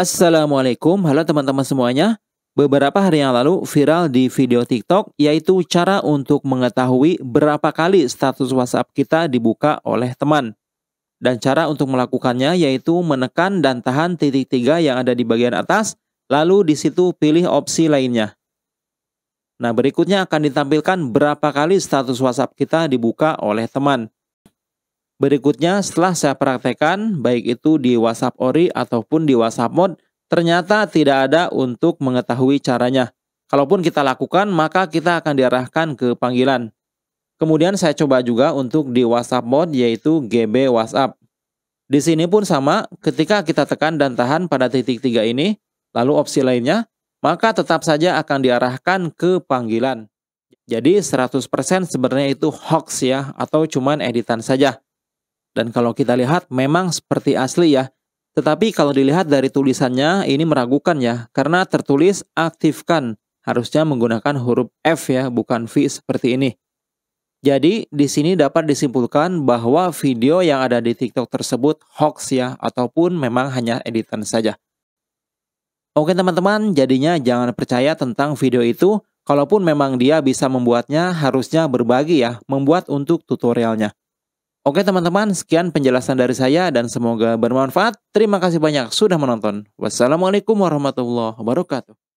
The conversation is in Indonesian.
Assalamualaikum, halo teman-teman semuanya. Beberapa hari yang lalu viral di video TikTok yaitu cara untuk mengetahui berapa kali status WhatsApp kita dibuka oleh teman. Dan cara untuk melakukannya yaitu menekan dan tahan titik tiga yang ada di bagian atas, lalu di situ pilih opsi lainnya. Nah berikutnya akan ditampilkan berapa kali status WhatsApp kita dibuka oleh teman. Berikutnya setelah saya praktekkan baik itu di WhatsApp Ori ataupun di WhatsApp Mod ternyata tidak ada untuk mengetahui caranya. Kalaupun kita lakukan maka kita akan diarahkan ke panggilan. Kemudian saya coba juga untuk di WhatsApp Mod yaitu GB WhatsApp. Di sini pun sama, ketika kita tekan dan tahan pada titik tiga ini, lalu opsi lainnya, maka tetap saja akan diarahkan ke panggilan. Jadi 100% sebenarnya itu hoax ya, atau cuman editan saja. Dan kalau kita lihat memang seperti asli ya. Tetapi kalau dilihat dari tulisannya ini meragukan ya karena tertulis aktifkan harusnya menggunakan huruf F ya bukan V seperti ini. Jadi di sini dapat disimpulkan bahwa video yang ada di TikTok tersebut hoax ya ataupun memang hanya editan saja. Oke teman-teman, jadinya jangan percaya tentang video itu. Kalaupun memang dia bisa membuatnya, harusnya berbagi ya, membuat untuk tutorialnya. Oke teman-teman, sekian penjelasan dari saya dan semoga bermanfaat. Terima kasih banyak sudah menonton. Wassalamualaikum warahmatullahi wabarakatuh.